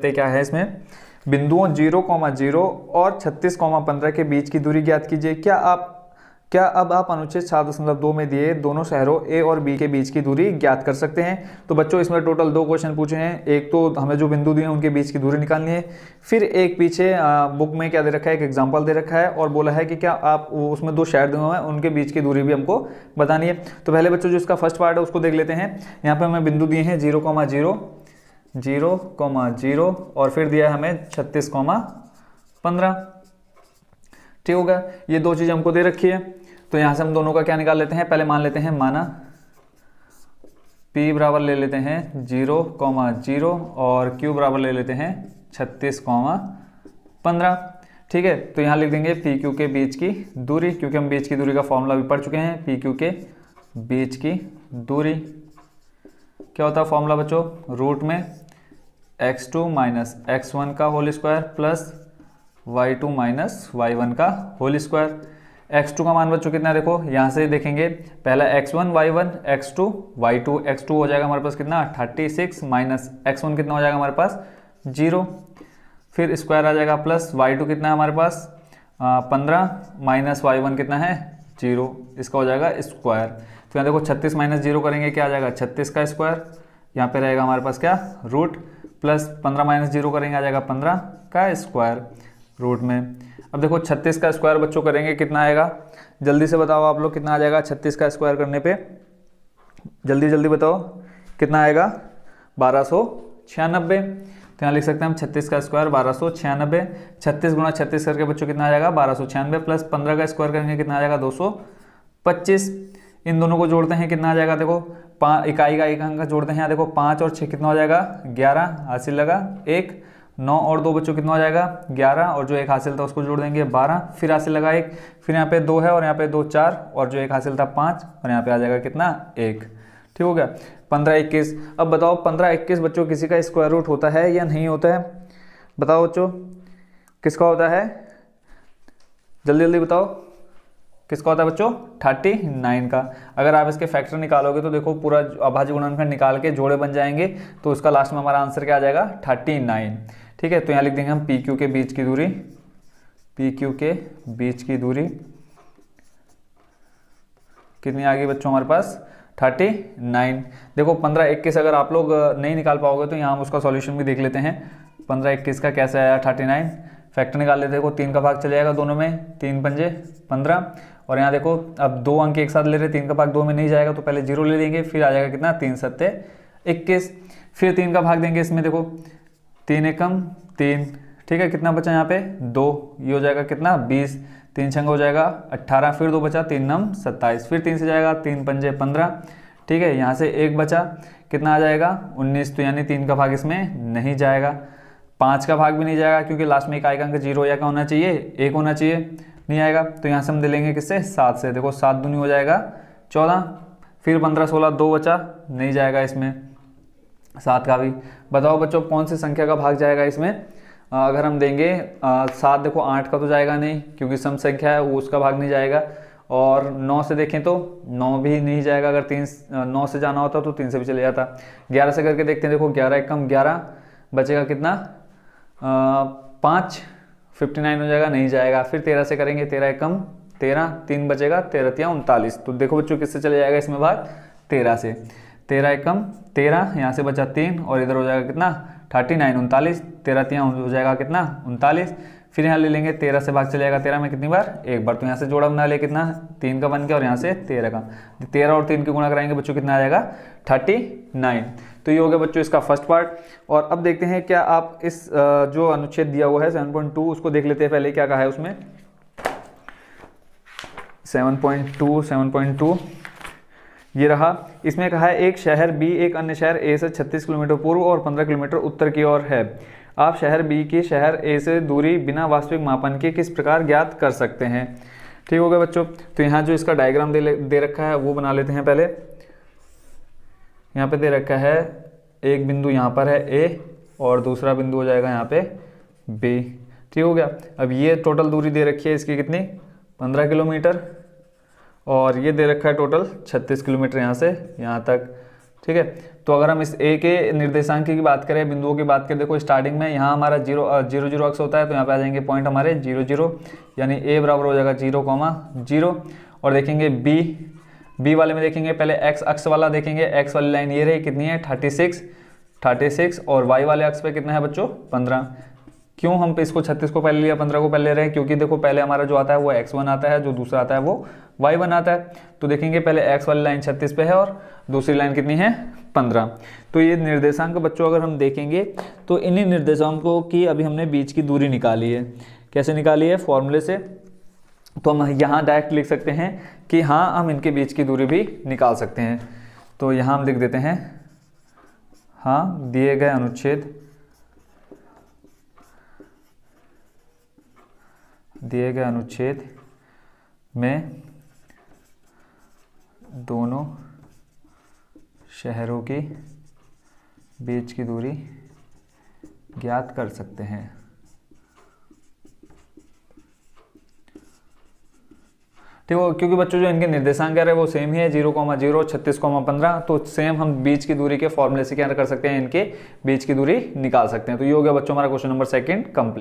करते क्या है इसमें बिंदुओं जीरो कॉमा जीरो और छत्तीस कॉमा पंद्रह के बीच की दूरी ज्ञात कीजिए क्या आप क्या अब आप अनुच्छेद सात दशमलव दो में दिए दोनों शहरों ए और बी के बीच की दूरी ज्ञात कर सकते हैं तो बच्चों इसमें टोटल दो क्वेश्चन पूछे हैं एक तो हमें जो बिंदु दिए हैं उनके बीच की दूरी निकालनी है फिर एक पीछे बुक में क्या दे रखा है एक एग्जाम्पल दे रखा है और बोला है कि क्या आप उसमें दो शहर दिए हैं उनके बीच की दूरी भी हमको बतानी है तो पहले बच्चों जो इसका फर्स्ट पार्ट है उसको देख लेते हैं यहाँ पर हमें बिंदु दिए हैं जीरो जीरो कौमा जीरो और फिर दिया हमें छत्तीस कौमा पंद्रह ठीक होगा ये दो चीज़ हमको दे रखी है तो यहां से हम दोनों का क्या निकाल लेते हैं पहले मान लेते हैं माना पी बराबर ले लेते हैं जीरो कौमा जीरो और क्यू बराबर ले लेते हैं छत्तीस कॉमा पंद्रह ठीक है तो यहाँ लिख देंगे पी क्यू के बीच की दूरी क्योंकि हम बीच की दूरी का फॉर्मूला भी पढ़ चुके हैं पी क्यू के बीच की दूरी क्या होता है फॉर्मूला बच्चों रूट में X two minus X one का whole square plus Y two minus Y one का होल स्क्वायर एक्स टू का मान बच्चों कितना देखो यहाँ से देखेंगे पहला X one Y one X two Y two X two हो जाएगा हमारे पास कितना thirty six minus X one कितना हो जाएगा हमारे पास जीरो फिर स्क्वायर आ जाएगा प्लस वाई टू कितना है हमारे पास पंद्रह माइनस वाई वन कितना है जीरो इसका हो जाएगा स्क्वायर तो यहाँ देखो छत्तीस माइनस जीरो करेंगे क्या आ जाएगा छत्तीस का स्क्वायर यहाँ पे रहेगा हमारे पास क्या रूट प्लस पंद्रह माइनस जीरो करेंगे आ जाएगा पंद्रह का स्क्वायर रूट में अब देखो छत्तीस का स्क्वायर बच्चों करेंगे कितना आएगा जल्दी से बताओ आप लोग कितना आ जाएगा छत्तीस का स्क्वायर करने पे जल्दी जल्दी बताओ कितना आएगा बारह सौ छियानबे तो यहाँ लिख सकते हैं हम छत्तीस का स्क्वायर बारह सौ छियानबे छत्तीस गुना छत्तीस करके बच्चों कितना आ जाएगा बारह सौ छियानबे प्लस पंद्रह का स्क्वायर करेंगे कितना आ जाएगा दो सौ पच्चीस इन दोनों को जोड़ते हैं कितना आ जाएगा देखो पाँच इकाई का एक अंक जोड़ते हैं यहाँ देखो पाँच और छः कितना हो जाएगा ग्यारह हासिल लगा एक नौ और दो बच्चों कितना हो जाएगा ग्यारह और जो एक हासिल था उसको जोड़ देंगे बारह फिर हासिल लगा एक फिर यहाँ पे दो है और यहाँ पे दो चार और जो एक हासिल था पाँच और यहाँ पे आ जाएगा कितना एक ठीक हो गया पंद्रह इक्कीस अब बताओ पंद्रह इक्कीस बच्चों किसी का स्क्वायर रूट होता है या नहीं होता है बताओ बच्चों किसका होता है जल्दी जल्दी बताओ किसका होता है बच्चों थर्टी नाइन का अगर आप इसके फैक्टर निकालोगे तो देखो पूरा अभाज्य गुणनखंड निकाल के जोड़े बन जाएंगे तो उसका लास्ट में हमारा आंसर क्या आ जाएगा थर्टी नाइन ठीक है तो यहाँ लिख देंगे हम पी क्यू के बीच की दूरी पी क्यू के बीच की दूरी कितनी आ गई बच्चों हमारे पास थर्टी नाइन देखो पंद्रह इक्कीस अगर आप लोग नहीं निकाल पाओगे तो यहाँ हम उसका सॉल्यूशन भी देख लेते हैं पंद्रह इक्कीस का कैसे आया थर्टी नाइन फैक्टर निकाल लेते हैं देखो तीन का भाग चले जाएगा दोनों में तीन पंजे पंद्रह और यहाँ देखो अब दो अंक एक साथ ले रहे तीन का भाग दो में नहीं जाएगा तो पहले जीरो ले लेंगे फिर आ जाएगा कितना तीन सत्य इक्कीस फिर तीन का भाग देंगे इसमें देखो तीन एकम तीन ठीक है कितना बचा यहाँ पे दो ये हो जाएगा कितना बीस तीन छंग हो जाएगा अट्ठारह फिर दो बचा तीन नम सत्ताईस फिर तीन से जाएगा तीन पंजे पंद्रह ठीक है यहाँ से एक बचा कितना आ जाएगा उन्नीस तो यानी तीन का भाग इसमें नहीं जाएगा पाँच का भाग भी नहीं जाएगा क्योंकि लास्ट में एक आएगा अंक जीरो या का होना चाहिए एक होना चाहिए नहीं आएगा तो यहाँ से हम दे लेंगे किससे सात से देखो सात दूनी हो जाएगा चौदह फिर पंद्रह सोलह दो बचा नहीं जाएगा इसमें सात का भी बताओ बच्चों कौन सी संख्या का भाग जाएगा इसमें अगर हम देंगे सात देखो आठ का तो जाएगा नहीं क्योंकि सम संख्या है वो उसका भाग नहीं जाएगा और नौ से देखें तो नौ भी नहीं जाएगा अगर तीन नौ से जाना होता तो तीन से भी चले जाता ग्यारह से करके देखते हैं देखो ग्यारह एक कम ग्यारह बचेगा कितना पाँच फिफ्टी नाइन हो जाएगा नहीं जाएगा फिर तेरह से करेंगे तेरह एकम तेरह तीन बचेगा तेरह तिया उनतालीस तो देखो बच्चों किससे चले जाएगा इसमें भाग तेरह से तेरह एकम तेरह यहाँ से बचा तीन और इधर हो जाएगा कितना थर्टी नाइन उनतालीस तेरह तिया हो जाएगा कितना उनतालीस फिर यहाँ ले लेंगे तेरह से भाग चलेगा तेरह में कितनी बार एक बार तो यहाँ से जोड़ा बना ले कितना तीन का बन गया और यहाँ से तेरह का तो तेरह और तीन की गुणा कराएंगे बच्चों कितना आ जाएगा थर्टी नाइन तो ये हो गया बच्चों इसका फर्स्ट पार्ट और अब देखते हैं क्या आप इस जो अनुच्छेद दिया हुआ है सेवन पॉइंट टू उसको देख लेते हैं पहले क्या कहा है उसमें seven point two seven point two ये रहा इसमें कहा है एक शहर बी एक अन्य शहर ए से 36 किलोमीटर पूर्व और 15 किलोमीटर उत्तर की ओर है आप शहर बी की शहर ए से दूरी बिना वास्तविक मापन के किस प्रकार ज्ञात कर सकते हैं ठीक हो गया बच्चों तो यहाँ जो इसका डायग्राम दे दे रखा है वो बना लेते हैं पहले यहाँ पे दे रखा है एक बिंदु यहाँ पर है ए और दूसरा बिंदु हो जाएगा यहाँ पे बी ठीक हो गया अब ये टोटल दूरी दे रखी है इसकी कितनी पंद्रह किलोमीटर और ये दे रखा है टोटल छत्तीस किलोमीटर यहाँ से यहाँ तक ठीक है तो अगर हम इस ए के निर्देशांक की बात करें बिंदुओं की बात करें देखो स्टार्टिंग में यहाँ हमारा जीरो जीरो जीरो अक्स होता है तो यहाँ पे आ जाएंगे पॉइंट हमारे जीरो जीरो यानी ए बराबर हो जाएगा जीरो कॉमा जीरो और देखेंगे बी बी वाले में देखेंगे पहले एक्स अक्स वाला देखेंगे एक्स वाली लाइन ये रही कितनी है थर्टी सिक्स थर्टी सिक्स और वाई वाले अक्स पे कितना है बच्चों पंद्रह क्यों हम इसको छत्तीस को पहले लिया पंद्रह को पहले रहे क्योंकि देखो पहले हमारा जो आता है वो एक्स वन आता है जो दूसरा आता है वो वाई वन आता है तो देखेंगे पहले एक्स वाली लाइन छत्तीस पे है और दूसरी लाइन कितनी है पंद्रह तो ये निर्देशांक बच्चों अगर हम देखेंगे तो इन्हीं निर्देशांकों की अभी हमने बीच की दूरी निकाली है कैसे निकाली है फॉर्मूले से तो हम यहाँ डायरेक्ट लिख सकते हैं कि हाँ हम इनके बीच की दूरी भी निकाल सकते हैं तो यहाँ हम लिख देते हैं हाँ दिए गए अनुच्छेद दिए गए अनुच्छेद में दोनों शहरों की बीच की दूरी ज्ञात कर सकते हैं ठीक है क्योंकि बच्चों जो इनके निर्देशांक है वो सेम ही है जीरो कॉमा जीरो छत्तीस कॉमा पंद्रह तो सेम हम बीच की दूरी के फॉर्मूले से क्या कर सकते हैं इनके बीच की दूरी निकाल सकते हैं तो ये हो गया बच्चों हमारा क्वेश्चन नंबर सेकंड कंप्लीट